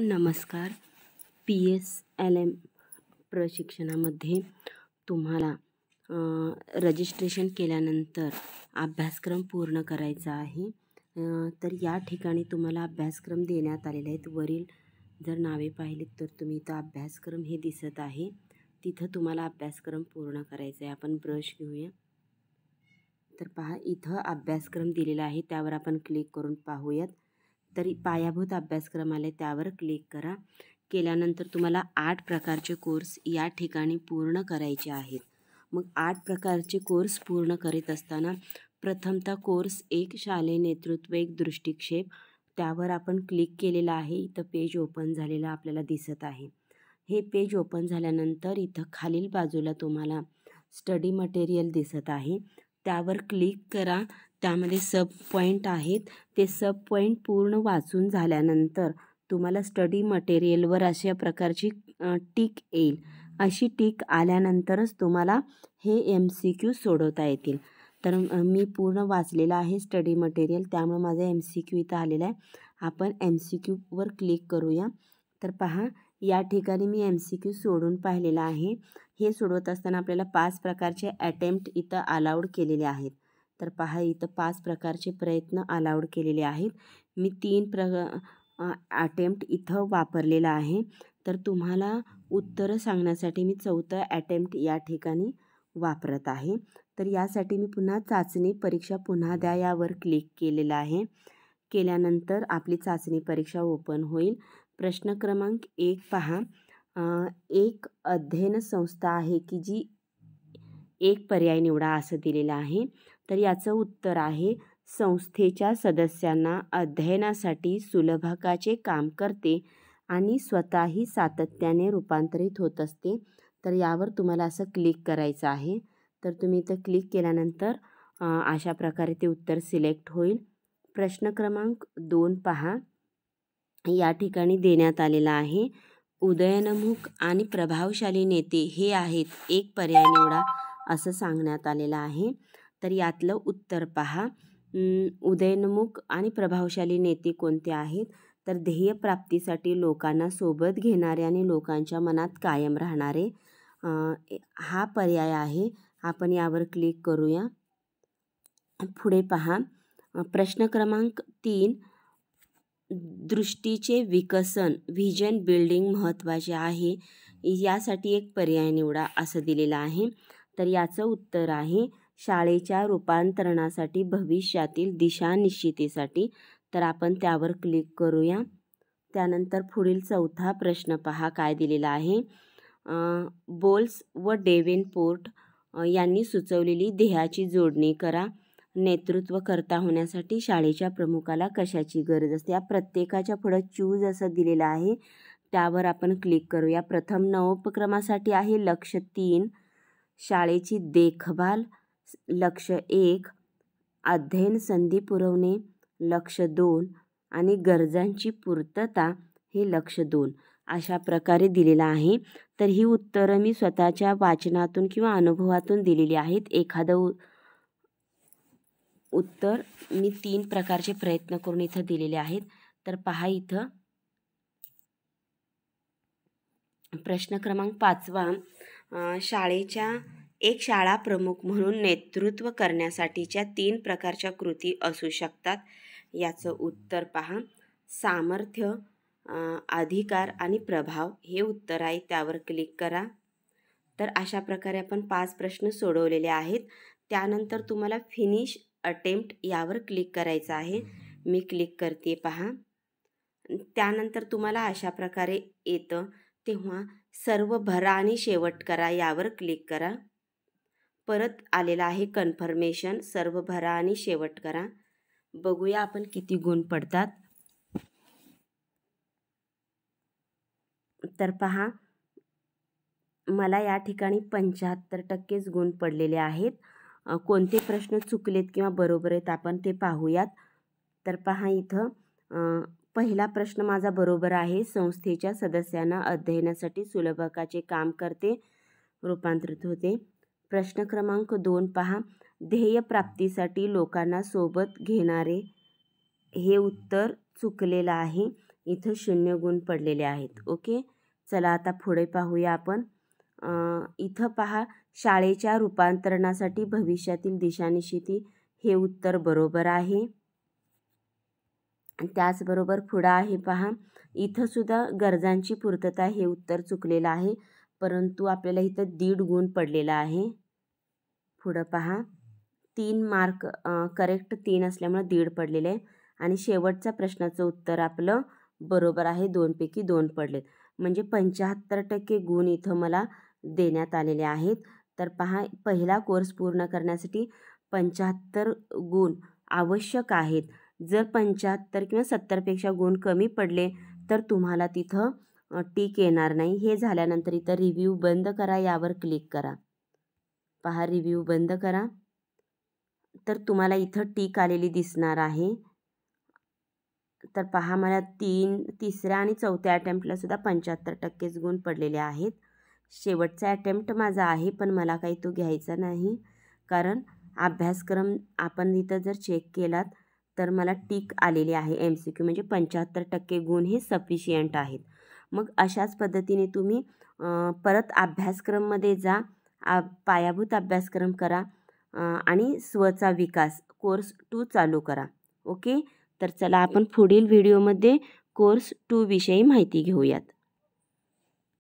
नमस्कार P S L M प्रशिक्षणामध्ये तुम्हाला रजिस्ट्रेशन केल्यानंतर अभ्यासक्रम पूर्ण करायचा आहे तर या ठिकाणी तुम्हाला अभ्यासक्रम देण्यात आलेले आहेत वरील जर नावे पाहिलीत तर तुम्ही इथं अभ्यासक्रम हे दिसत आहे तिथं तुम्हाला अभ्यासक्रम पूर्ण करायचा आहे आपण ब्रश घेऊया तर पहा इथं अभ्यासक्रम दिलेला आहे त्यावर आपण क्लिक करून पाहूयात तरी पायाभूत अभ्यासक्रम आले त्यावर क्लिक करा केल्यानंतर तुम्हाला आठ प्रकारचे कोर्स या ठिकाणी पूर्ण करायचे आहेत मग आठ प्रकारचे कोर्स पूर्ण करीत असताना प्रथमता कोर्स एक शालेय नेतृत्व एक दृष्टिक्षेप त्यावर आपण क्लिक केलेला आहे इथं पेज ओपन झालेला आपल्याला दिसत आहे हे पेज ओपन झाल्यानंतर इथं खालील बाजूला तुम्हाला स्टडी मटेरियल दिसत आहे त्यावर क्लिक करा त्यामध्ये सब पॉईंट आहेत ते सब पॉईंट पूर्ण वाचून झाल्यानंतर तुम्हाला स्टडी मटेरियलवर अशा प्रकारची टीक येईल अशी टीक आल्यानंतरच तुम्हाला हे एम सी क्यू सोडवता येतील तर मी पूर्ण वाचलेलं आहे स्टडी मटेरियल त्यामुळे माझा एम सी क्यू इथं आलेला आहे आपण एम सी क्यूवर क्लिक करूया तर पहा या ठिकाणी मी एम सी क्यू सोडून पाहिलेला आहे हे सोडवत असताना आपल्याला पाच प्रकारचे अटेम्प्ट इथं अलाउड केलेले आहेत तर पहा इथं पाच प्रकारचे प्रयत्न अलाउड केलेले आहेत मी तीन प्र अटेम्प्ट इथं वापरलेला आहे तर तुम्हाला उत्तरं सांगण्यासाठी मी चौथं अटेम्प्ट या ठिकाणी वापरत आहे तर यासाठी मी पुन्हा चाचणी परीक्षा पुन्हा द्या यावर क्लिक केलेलं आहे केल्यानंतर आपली चाचणी परीक्षा ओपन होईल प्रश्न क्रमांक एक पहा एक अध्ययन संस्था आहे की जी एक पर्याय निवडा असं दिलेलं आहे तर याचं उत्तर आहे संस्थेच्या सदस्यांना अध्ययनासाठी सुलभकाचे काम करते आणि स्वतःही सातत्याने रूपांतरित होत असते तर यावर तुम्हाला असं क्लिक करायचं आहे तर तुम्ही इथं क्लिक केल्यानंतर अशा प्रकारे ते उत्तर सिलेक्ट होईल प्रश्न क्रमांक दोन पहा या ठिकाणी देण्यात आलेला आहे उदयनमुख आणि प्रभावशाली नेते हे आहेत एक पर्याय निवडा असं सांगण्यात आलेलं आहे तर यातलं उत्तर पहा उदयनमुख आणि प्रभावशाली नेते कोणते आहेत तर ध्येयप्राप्तीसाठी लोकांना सोबत घेणारे आणि लोकांच्या मनात कायम राहणारे हा पर्याय आहे आपण यावर क्लिक करूया पुढे पहा प्रश्न क्रमांक तीन दृष्टीचे विकसन व्हिजन बिल्डिंग महत्त्वाचे आहे यासाठी एक पर्याय निवडा असं दिलेलं आहे तर याचं उत्तर आहे शाळेच्या रूपांतरणासाठी भविष्यातील दिशा तर आपण त्यावर क्लिक करूया त्यानंतर पुढील चौथा प्रश्न पहा काय दिलेला आहे बोल्स व पोर्ट यांनी सुचवलेली ध्येयाची जोडणी करा नेतृत्वकर्ता होण्यासाठी शाळेच्या प्रमुखाला कशाची गरज असते या प्रत्येकाच्या पुढं चूज असं दिलेलं आहे त्यावर आपण क्लिक करूया प्रथम नवोपक्रमासाठी आहे लक्ष तीन शाळेची देखभाल लक्ष एक अध्ययन संधी पुरवणे लक्ष दोन आणि गरजांची पूर्तता हे लक्ष दोन अशा प्रकारे दिलेला आहे तर ही उत्तरं मी स्वतःच्या वाचनातून किंवा अनुभवातून दिलेली आहेत एखादं उत्तर मी तीन प्रकारचे प्रयत्न करून इथं दिलेले आहेत तर पहा इथं प्रश्न क्रमांक पाचवा शाळेच्या एक शाळा प्रमुख म्हणून नेतृत्व करण्यासाठीच्या तीन प्रकारच्या कृती असू शकतात याचं उत्तर पहा सामर्थ्य अधिकार आणि प्रभाव हे उत्तर आहे त्यावर क्लिक करा तर अशा प्रकारे आपण पाच प्रश्न सोडवलेले आहेत त्यानंतर तुम्हाला फिनिश अटेम्प्ट यावर क्लिक करायचं आहे मी क्लिक करते पहा त्यानंतर तुम्हाला अशा प्रकारे येतं तेव्हा सर्व भरा आणि शेवट करा यावर क्लिक करा परत आलेला आहे कन्फर्मेशन सर्व भरा आणि शेवट करा बघूया आपण किती गुण पडतात तर पहा मला या ठिकाणी पंच्याहत्तर टक्केच गुण पडलेले आहेत कोणते प्रश्न चुकलेत किंवा बरोबर आहेत आपण ते पाहूयात तर पहा इथं पहिला प्रश्न माझा बरोबर आहे संस्थेच्या सदस्यांना अध्ययनासाठी सुलभकाचे काम करते रूपांतरित होते प्रश्न क्रमांक दोन पहा ध्येय प्राप्तीसाठी लोकांना सोबत घेणारे हे उत्तर चुकलेलं आहे इथं शून्य गुण पडलेले आहेत ओके चला आता पुढे पाहूया आपण इथं पहा शाळेच्या रूपांतरणासाठी भविष्यातील दिशानिशिती हे उत्तर बरोबर आहे त्याचबरोबर पुढं आहे पहा इथंसुद्धा गरजांची पूर्तता हे उत्तर चुकलेलं आहे परंतु आपल्याला इथं दीड गुण पडलेला आहे पुढं पहा तीन मार्क करेक्ट तीन असल्यामुळे दीड पडलेलं आहे आणि शेवटचा प्रश्नाचं उत्तर आपलं बरोबर आहे दोनपैकी दोन पडलेत म्हणजे पंच्याहत्तर टक्के गुण इथं मला देण्यात आलेले आहेत तर पहा पहिला कोर्स पूर्ण करण्यासाठी पंच्याहत्तर गुण आवश्यक आहेत जर पंच्याहत्तर किंवा सत्तरपेक्षा गुण कमी पडले तर तुम्हाला तिथं टीक येणार नाही हे झाल्यानंतर इथं रिव्ह्यू बंद करा यावर क्लिक करा पहा रिव्ह्यू बंद करा तर तुम्हाला इथं टीक आलेली दिसणार आहे तर पहा मला तीन तिसऱ्या आणि चौथ्या अटेम्प्टलासुद्धा पंच्याहत्तर टक्केच गुण पडलेले आहेत शेवटचा अटेम्प्ट माझा आहे पण मला काही तो घ्यायचा नाही कारण अभ्यासक्रम आपण इथं जर चेक केलात तर मला टीक आलेली आहे एम सी क्यू म्हणजे पंच्याहत्तर टक्के गुण हे सफिशियंट आहेत मग अशाच पद्धतीने तुम्ही परत अभ्यासक्रममध्ये जा पायाभूत अभ्यासक्रम करा आणि स्वचा विकास कोर्स टू चालू करा ओके तर चला आपण पुढील व्हिडिओमध्ये कोर्स टूविषयी माहिती घेऊयात